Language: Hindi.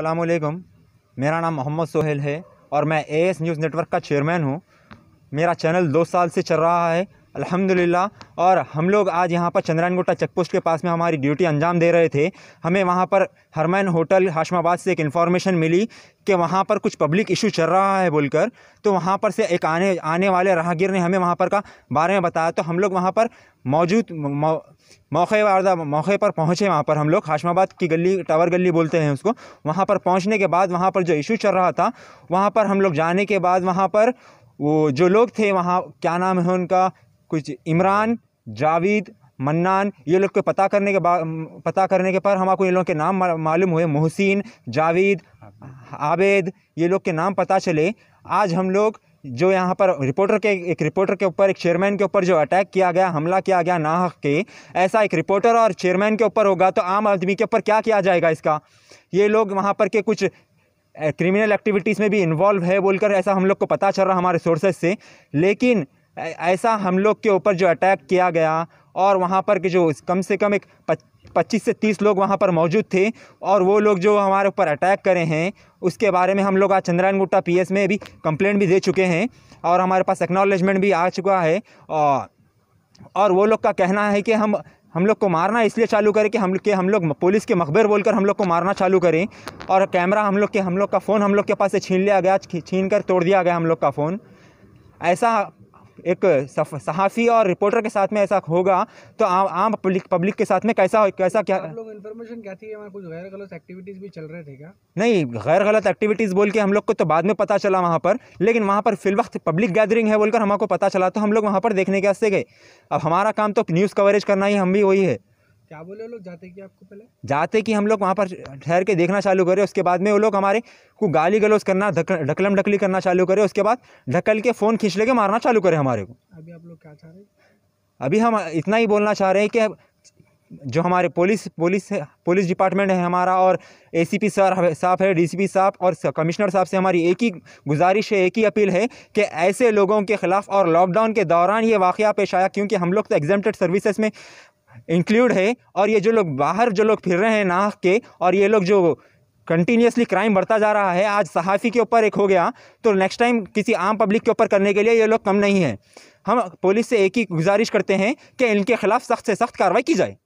अलमैकम मेरा नाम मोहम्मद सोहेल है और मैं ए न्यूज़ नेटवर्क का चेयरमैन हूँ मेरा चैनल दो साल से चल रहा है अल्हम्दुलिल्लाह और हम लोग आज यहाँ पर चंद्रायन गोटा चेक पोस्ट के पास में हमारी ड्यूटी अंजाम दे रहे थे हमें वहाँ पर हरमैन होटल हाशमाबाद से एक इन्फॉर्मेशन मिली कि वहाँ पर कुछ पब्लिक इशू चल रहा है बोलकर तो वहाँ पर से एक आने आने वाले राहगीर ने हमें वहाँ पर का बारे में बताया तो हम लोग वहाँ पर मौजूद मौके वारदा मौके पर पहुँचे वहाँ पर हम लोग हाशमाबाद की गली टावर गली बोलते हैं उसको वहाँ पर पहुँचने के बाद वहाँ पर जो इशू चल रहा था वहाँ पर हम लोग जाने के बाद वहाँ पर वो जो लोग थे वहाँ क्या नाम है उनका कुछ इमरान जावेद मन्नान ये लोग को पता करने के बाद पता करने के पर आपको इन लोग के नाम मालूम हुए मोहसिन जावेद आबेद ये लोग के नाम पता चले आज हम लोग जो यहाँ पर रिपोर्टर के एक रिपोर्टर के ऊपर एक चेयरमैन के ऊपर जो अटैक किया गया हमला किया गया नाहक के ऐसा एक रिपोर्टर और चेयरमैन के ऊपर होगा तो आम आदमी के ऊपर क्या किया जाएगा इसका ये लोग वहाँ पर के कुछ क्रिमिनल एक्टिविटीज़ में भी इन्वॉल्व है बोलकर ऐसा हम लोग को पता चल रहा हमारे सोर्सेज से लेकिन ऐसा हम लोग के ऊपर जो अटैक किया गया और वहाँ पर के जो कम से कम एक पच्चीस से तीस लोग वहाँ पर मौजूद थे और वो लोग जो हमारे ऊपर अटैक करे हैं उसके बारे में हम लोग आज चंद्रायन गुट्टा पी में भी कंप्लेंट भी दे चुके हैं और हमारे पास एक्नॉलेजमेंट भी आ चुका है और वो लोग का कहना है कि हम हम लोग को मारना इसलिए चालू करें कि हम के हम लोग पुलिस के मकबर बोलकर हम लोग को मारना चालू करें और कैमरा हम लोग के हम लोग का फ़ोन हम लोग के पास से छीन लिया गया छीन कर तोड़ दिया गया हम लोग का फ़ोन ऐसा एक सहाफ़ी और रिपोर्टर के साथ में ऐसा होगा तो आम आम पब्लिक पब्लिक के साथ में कैसा कैसा क्या लोग इन्फॉर्मेशन क्या थी कुछ गैर गलत एक्टिविटीज़ भी चल रहे थे क्या नहीं गैर गलत एक्टिविटीज़ बोल के हम लोग को तो बाद में पता चला वहाँ पर लेकिन वहाँ पर फिल वक्त पब्लिक गैदरिंग है बोलकर हमारे पता चला तो हम लोग वहाँ पर देखने के वास्ते गए अब हमारा काम तो न्यूज़ कवरेज करना ही हम भी वही है क्या बोले वो लोग जाते कि आपको पहले जाते कि हम लोग वहाँ पर ठहर के देखना चालू करें उसके बाद में वो लोग हमारे को गाली गलोज करना ढकलम ढकली करना चालू करें उसके बाद ढकल के फ़ोन खींच लेके मारना चालू करें हमारे को अभी आप लोग क्या चाह रहे हैं अभी हम इतना ही बोलना चाह रहे हैं कि जो हमारे पुलिस पुलिस पुलिस डिपार्टमेंट है हमारा और पी सर साहब है पी साहब और कमिश्नर साहब से हमारी एक ही गुजारिश है एक ही अपील है कि ऐसे लोगों के ख़िलाफ़ और लॉकडाउन के दौरान ये वाक़ पेश आया क्योंकि हम लोग तो एग्जामेटेड सर्विसेज में इंक्लूड है और ये जो लोग बाहर जो लोग फिर रहे हैं नाक के और ये लोग जो कंटिन्यूसली क्राइम बढ़ता जा रहा है आज सहाफ़ी के ऊपर एक हो गया तो नेक्स्ट टाइम किसी आम पब्लिक के ऊपर करने के लिए ये लोग कम नहीं है हम पुलिस से एक ही गुजारिश करते हैं कि इनके खिलाफ़ सख्त से सख्त कार्रवाई की जाए